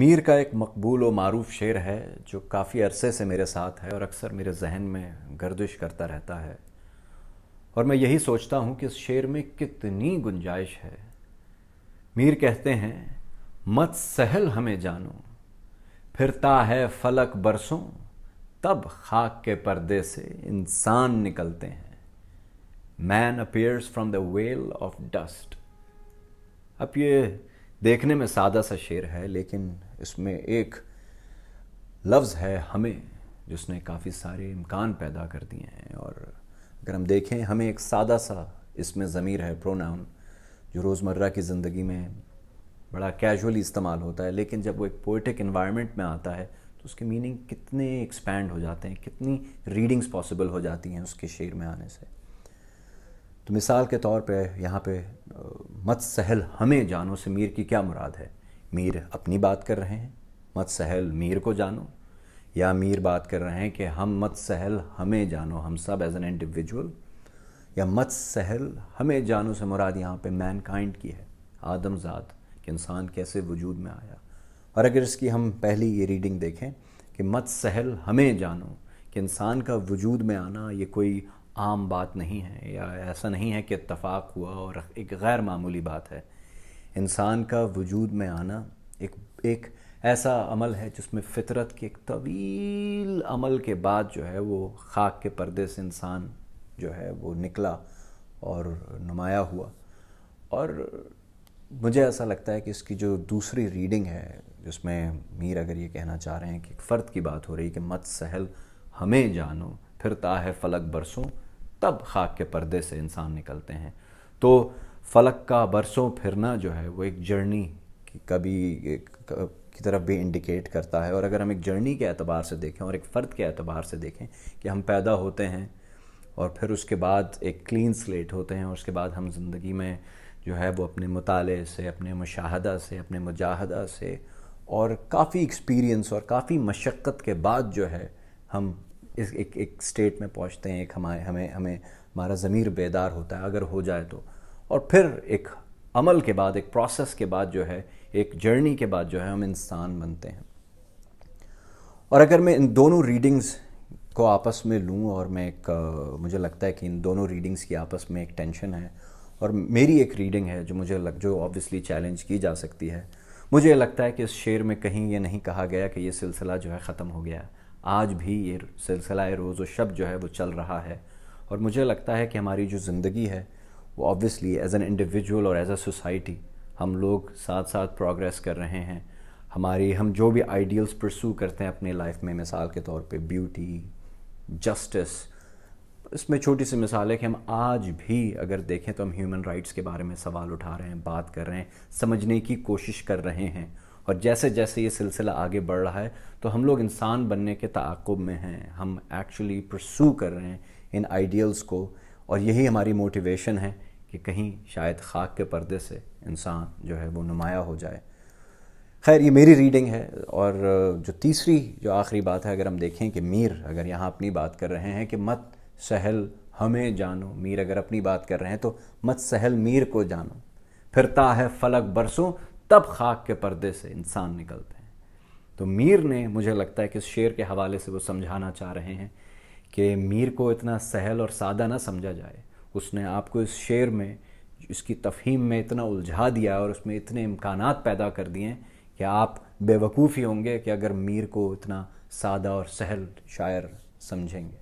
मीर का एक मकबूल व मरूफ शेर है जो काफ़ी अरसे से मेरे साथ है और अक्सर मेरे जहन में गर्दिश करता रहता है और मैं यही सोचता हूँ कि इस शेर में कितनी गुंजाइश है मीर कहते हैं मत सहल हमें जानो फिरता है फलक बरसों तब खाक के पर्दे से इंसान निकलते हैं man appears from the well of dust अब ये देखने में सादा सा शेर है लेकिन इसमें एक लफ्ज़ है हमें जिसने काफ़ी सारे इम्कान पैदा कर दिए हैं और अगर हम देखें हमें एक सादा सा इसमें ज़मीर है प्रोनाउन जो रोज़मर्रा की ज़िंदगी में बड़ा कैजुअली इस्तेमाल होता है लेकिन जब वो एक पोइटिक इन्वायरमेंट में आता है तो उसके मीनिंग कितने एक्सपैंड हो जाते हैं कितनी रीडिंग्स पॉसिबल हो जाती हैं उसके शेर में आने से तो मिसाल के तौर पे यहाँ पे मत सहल हमें जानो से मीर की क्या मुराद है मीर अपनी बात कर रहे हैं मत सहल मीर को जानो या मीर बात कर रहे हैं कि हम मत सहल हमें जानो हम सब एज एन इंडिविजुअल या मत सहल हमें जानो से मुराद यहाँ पे मैन काइंड की है आदमजात कि इंसान कैसे वजूद में आया और अगर इसकी हम पहली ये रीडिंग देखें कि मत सहल हमें जानो कि इंसान का वजूद में आना ये कोई आम बात नहीं है या ऐसा नहीं है कि इतफाक हुआ और एक गैर मामूली बात है इंसान का वजूद में आना एक एक ऐसा अमल है जिसमें फितरत के एक तवील अमल के बाद जो है वो खाक के पर्दे से इंसान जो है वो निकला और नुमाया हुआ और मुझे ऐसा लगता है कि इसकी जो दूसरी रीडिंग है जिसमें मीर अगर ये कहना चाह रहे हैं कि फ़र्द की बात हो रही है कि मत सहल हमें जानो फिर ताह फलक बरसों तब खाक के पर्दे से इंसान निकलते हैं तो फलक का बरसों फिरना जो है वो एक जर्नी कभी की तरफ भी इंडिकेट करता है और अगर हम एक जर्नी के अतबार से देखें और एक फ़र्द के अतबार से देखें कि हम पैदा होते हैं और फिर उसके बाद एक क्लीन स्लेट होते हैं और उसके बाद हम ज़िंदगी में जो है वो अपने मुताले से अपने मुशाहदा से अपने मुजाहदा से और काफ़ी एक्सपीरियंस और काफ़ी मशक्क़त के बाद जो है हम इस एक एक स्टेट में पहुंचते हैं एक हमारे हमें हमें हमारा ज़मीर बेदार होता है अगर हो जाए तो और फिर एक अमल के बाद एक प्रोसेस के बाद जो है एक जर्नी के बाद जो है हम इंसान बनते हैं और अगर मैं इन दोनों रीडिंग्स को आपस में लूँ और मैं एक मुझे लगता है कि इन दोनों रीडिंग्स की आपस में एक टेंशन है और मेरी एक रीडिंग है जो मुझे लग जो ऑब्वियसली चैलेंज की जा सकती है मुझे लगता है कि इस शेर में कहीं ये नहीं कहा गया कि ये सिलसिला जो है ख़त्म हो गया आज भी ये सिलसिला रोज़ व शब जो है वो चल रहा है और मुझे लगता है कि हमारी जो ज़िंदगी है वो ऑब्वियसली एज़ एन इंडिविजुअल और एज़ अ सोसाइटी हम लोग साथ साथ प्रोग्रेस कर रहे हैं हमारी हम जो भी आइडियल्स प्रसू करते हैं अपने लाइफ में मिसाल के तौर पे ब्यूटी जस्टिस इसमें छोटी सी मिसाल है कि हम आज भी अगर देखें तो हम ह्यूमन राइट्स के बारे में सवाल उठा रहे हैं बात कर रहे हैं समझने की कोशिश कर रहे हैं और जैसे जैसे ये सिलसिला आगे बढ़ रहा है तो हम लोग इंसान बनने के तकब में हैं हम एक्चुअली प्रसू कर रहे हैं इन आइडियल्स को और यही हमारी मोटिवेशन है कि कहीं शायद खाक के पर्दे से इंसान जो है वो नुमाया हो जाए खैर ये मेरी रीडिंग है और जो तीसरी जो आखिरी बात है अगर हम देखें कि मीर अगर यहाँ अपनी बात कर रहे हैं कि मत सहल हमें जानो मीर अगर अपनी बात कर रहे हैं तो मत सहल मीर को जानो फिरता है फलक बरसों तब खाक के पर्दे से इंसान निकलते हैं तो मीर ने मुझे लगता है कि इस शेर के हवाले से वो समझाना चाह रहे हैं कि मीर को इतना सहल और सादा ना समझा जाए उसने आपको इस शेर में इसकी तफहीम में इतना उलझा दिया और उसमें इतने इम्कान पैदा कर दिए कि आप बेवकूफ़ी होंगे कि अगर मीर को इतना सादा और सहल शायर समझेंगे